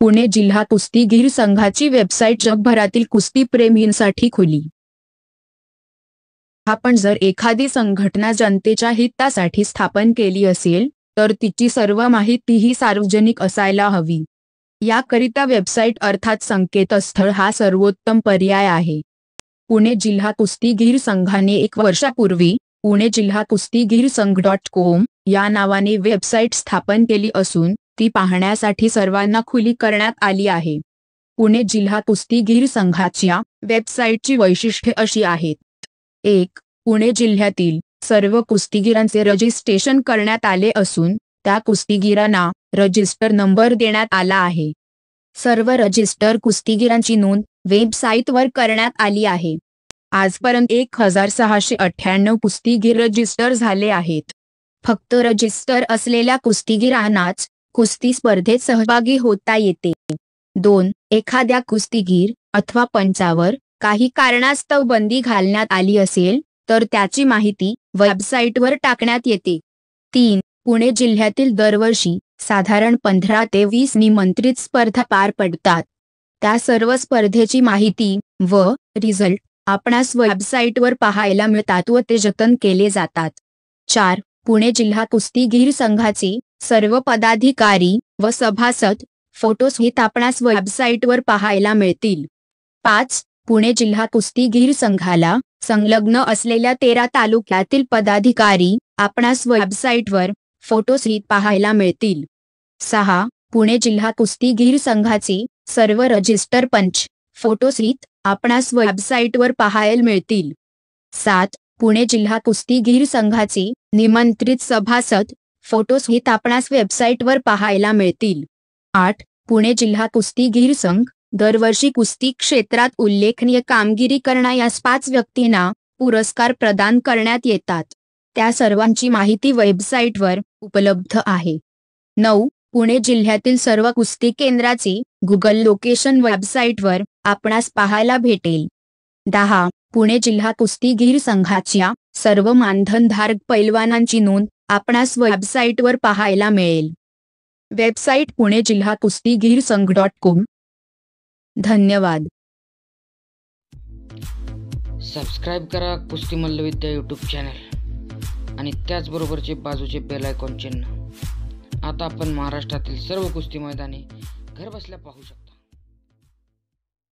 पुणे जिल्हा कुस्तीगीर संघाची वेबसाईट जगभरातील कुस्तीप्रेमींसाठी खुली आपण जर एखादी संघटना जनतेच्या हितासाठी स्थापन केली असेल तर तिची सर्व माहिती ही सार्वजनिक असायला हवी याकरिता वेबसाईट अर्थात संकेतस्थळ हा सर्वोत्तम पर्याय आहे पुणे जिल्हा कुस्तीगीर संघाने एक वर्षापूर्वी पुणे जिल्हा कुस्तीगीर संघ डॉट कॉम या नावाने वेबसाईट स्थापन केली असून ती पाहण्यासाठी सर्वांना खुली करण्यात आली आहे पुणे जिल्हा कुस्तीगीर संघाच्या वेबसाईटची वैशिष्ट्ये अशी आहेत एक पुणे जिल्ह्यातील सर्व कुस्तीगीरांचे रजिस्ट्रेशन करण्यात आले असून त्या कुस्तीगीरांना रजिस्टर नंबर देण्यात आला आहे सर्व रजिस्टर कुस्तीगीरांची नोंद वेबसाईटवर करण्यात आली आहे आजपर्यंत एक हजार सहाशे अठ्ठ्याण्णव कुस्तीगीर रजिस्टर झाले आहेत फक्त रजिस्टर असलेल्या कुस्तीगीरांनाच कुस्ती स्पर्धेत सहभागी होता येते दोन एखाद्या कुस्तीगीर अथवा पंचावर काही कारणास्तव बंदी घालण्यात आली असेल तर त्याची माहिती वेबसाईटवर टाकण्यात येते तीन पुणे जिल्ह्यातील दरवर्षी साधारण पंधरा ते वीस निमंत्रित स्पर्धा पार पडतात त्या सर्व स्पर्धेची माहिती व रिझल्ट आपणास वेबसाईटवर पाहायला मिळतात व ते जतन केले जातात चार पुणे जिल्हा कुस्तीगीर संघाचे सर्व पदाधिकारी व सभासद फोटोज आपणास वेबसाईटवर पाहायला मिळतील पाच पुणे जिल्हा कुस्तीगीर संघाला संलग्न असलेल्या तेरा तालुक्यातील पदाधिकारी आपणास वेबसाईटवर फोटोज ही पाहायला मिळतील सहा पुणे जिल्हा कुस्तीगीर संघाचे सर्व रजिस्टर पंच फोटोसहित आपणास वेबसाईटवर पाहायला मिळतील सात पुणे जिल्हा कुस्तीगीर संघाची निमंत्रित सभासद फोटोज ही आपणास वेबसाईटवर पाहायला मिळतील आठ पुणे जिल्हा कुस्तीगीर संघ दरवर्षी कुस्ती क्षेत्रात उल्लेखनीय कामगिरी या पाच व्यक्तींना पुरस्कार प्रदान करण्यात येतात त्या सर्वांची माहिती वेबसाईटवर उपलब्ध आहे नऊ पुणे जिल्ह्यातील सर्व कुस्ती केंद्राची गुगल लोकेशन वेबसाईटवर आपणास पाहायला भेटेल दहा पुणे जिल्हा कुस्तीगीर संघाच्या सर्व मानधनधारक पैलवानांची नोंद आपणास वेबसाईटवर पाहायला मिळेल वेबसाईट पुणे जिल्हा कुस्तीगीर संघ डॉट कॉम धन्यवाद सबस्क्राईब करा कुस्ती मल्लविद्या यूट्यूब चॅनल आणि त्याचबरोबरचे बाजूचे बेल आयकॉन चिन्ह आता आपण महाराष्ट्रातील सर्व कुस्ती मैदाने घरबसल्या पाहू शकतो